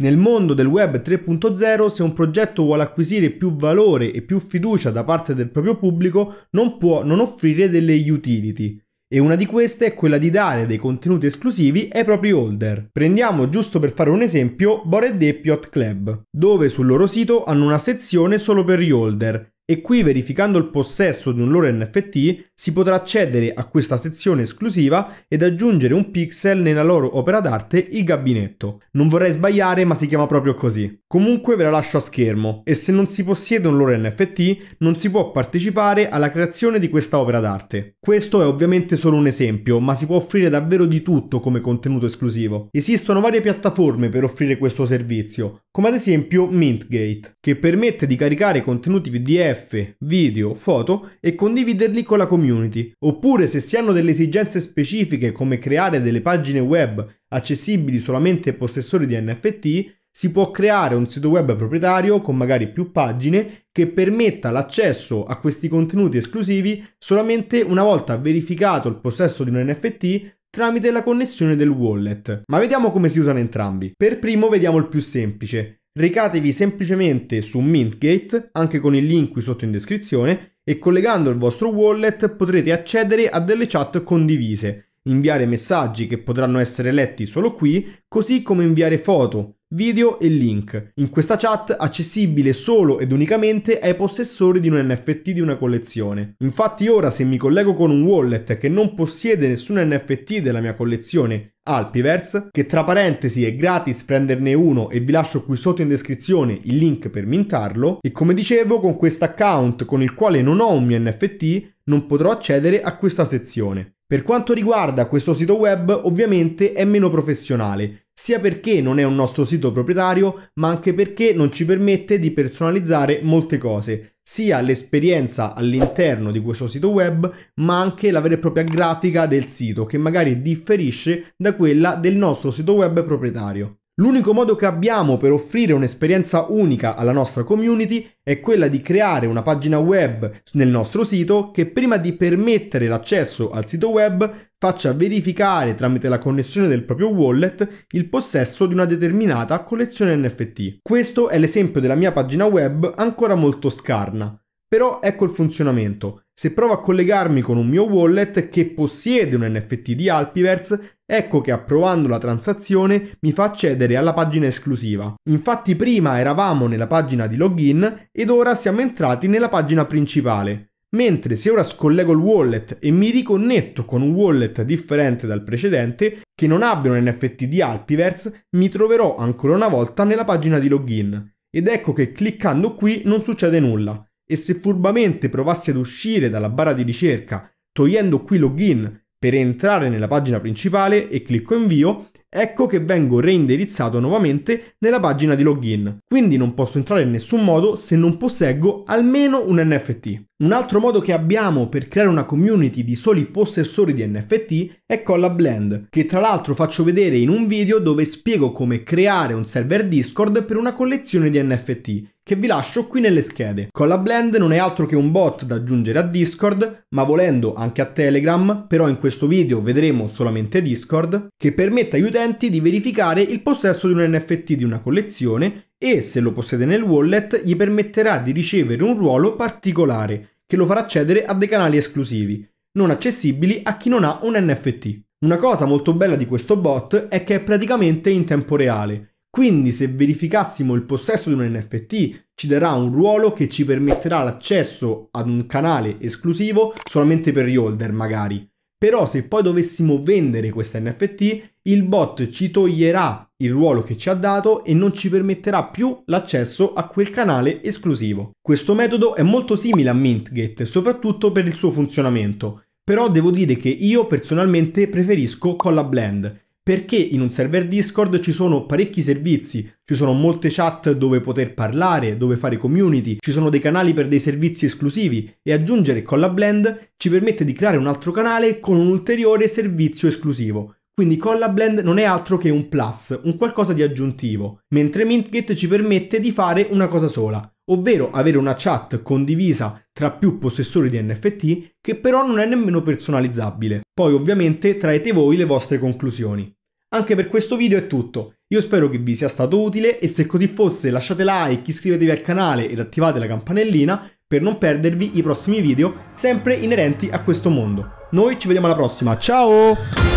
Nel mondo del web 3.0, se un progetto vuole acquisire più valore e più fiducia da parte del proprio pubblico, non può non offrire delle utility. E una di queste è quella di dare dei contenuti esclusivi ai propri holder. Prendiamo giusto per fare un esempio Bored Ape Yacht Club, dove sul loro sito hanno una sezione solo per gli holder e qui verificando il possesso di un loro NFT si potrà accedere a questa sezione esclusiva ed aggiungere un pixel nella loro opera d'arte Il Gabinetto. Non vorrei sbagliare ma si chiama proprio così. Comunque ve la lascio a schermo e se non si possiede un loro NFT non si può partecipare alla creazione di questa opera d'arte. Questo è ovviamente solo un esempio ma si può offrire davvero di tutto come contenuto esclusivo. Esistono varie piattaforme per offrire questo servizio come ad esempio Mintgate che permette di caricare contenuti PDF PDF, video, foto e condividerli con la community. Oppure se si hanno delle esigenze specifiche come creare delle pagine web accessibili solamente ai possessori di NFT, si può creare un sito web proprietario con magari più pagine che permetta l'accesso a questi contenuti esclusivi solamente una volta verificato il possesso di un NFT tramite la connessione del wallet. Ma vediamo come si usano entrambi. Per primo vediamo il più semplice, recatevi semplicemente su Mintgate, anche con il link qui sotto in descrizione, e collegando il vostro wallet potrete accedere a delle chat condivise, inviare messaggi che potranno essere letti solo qui, così come inviare foto, video e link. In questa chat accessibile solo ed unicamente ai possessori di un NFT di una collezione. Infatti ora se mi collego con un wallet che non possiede nessun NFT della mia collezione Alpiverse, che tra parentesi è gratis prenderne uno e vi lascio qui sotto in descrizione il link per mintarlo, e come dicevo con questo account con il quale non ho un mio NFT non potrò accedere a questa sezione. Per quanto riguarda questo sito web ovviamente è meno professionale, sia perché non è un nostro sito proprietario, ma anche perché non ci permette di personalizzare molte cose, sia l'esperienza all'interno di questo sito web, ma anche la vera e propria grafica del sito che magari differisce da quella del nostro sito web proprietario. L'unico modo che abbiamo per offrire un'esperienza unica alla nostra community è quella di creare una pagina web nel nostro sito che prima di permettere l'accesso al sito web faccia verificare tramite la connessione del proprio wallet il possesso di una determinata collezione NFT. Questo è l'esempio della mia pagina web ancora molto scarna. Però ecco il funzionamento. Se provo a collegarmi con un mio wallet che possiede un NFT di Alpiverse, Ecco che approvando la transazione mi fa accedere alla pagina esclusiva. Infatti prima eravamo nella pagina di login ed ora siamo entrati nella pagina principale. Mentre se ora scollego il wallet e mi riconnetto con un wallet differente dal precedente, che non abbia un NFT di Alpiverse, mi troverò ancora una volta nella pagina di login. Ed ecco che cliccando qui non succede nulla. E se furbamente provassi ad uscire dalla barra di ricerca, togliendo qui login per entrare nella pagina principale e clicco invio ecco che vengo reindirizzato nuovamente nella pagina di login, quindi non posso entrare in nessun modo se non posseggo almeno un NFT. Un altro modo che abbiamo per creare una community di soli possessori di NFT è Collab Blend, che tra l'altro faccio vedere in un video dove spiego come creare un server Discord per una collezione di NFT, che vi lascio qui nelle schede. Collab Blend non è altro che un bot da aggiungere a Discord, ma volendo anche a Telegram, però in questo video vedremo solamente Discord, che permette agli utenti utenti di verificare il possesso di un NFT di una collezione e se lo possiede nel wallet gli permetterà di ricevere un ruolo particolare che lo farà accedere a dei canali esclusivi, non accessibili a chi non ha un NFT. Una cosa molto bella di questo bot è che è praticamente in tempo reale, quindi se verificassimo il possesso di un NFT ci darà un ruolo che ci permetterà l'accesso ad un canale esclusivo solamente per gli holder magari però se poi dovessimo vendere questa NFT, il bot ci toglierà il ruolo che ci ha dato e non ci permetterà più l'accesso a quel canale esclusivo. Questo metodo è molto simile a Mintget, soprattutto per il suo funzionamento, però devo dire che io personalmente preferisco con la Blend perché in un server Discord ci sono parecchi servizi, ci sono molte chat dove poter parlare, dove fare community, ci sono dei canali per dei servizi esclusivi e aggiungere Collablend ci permette di creare un altro canale con un ulteriore servizio esclusivo. Quindi Collablend non è altro che un plus, un qualcosa di aggiuntivo, mentre Mintgate ci permette di fare una cosa sola, ovvero avere una chat condivisa tra più possessori di NFT che però non è nemmeno personalizzabile. Poi ovviamente traete voi le vostre conclusioni. Anche per questo video è tutto, io spero che vi sia stato utile e se così fosse lasciate like, iscrivetevi al canale ed attivate la campanellina per non perdervi i prossimi video sempre inerenti a questo mondo. Noi ci vediamo alla prossima, ciao!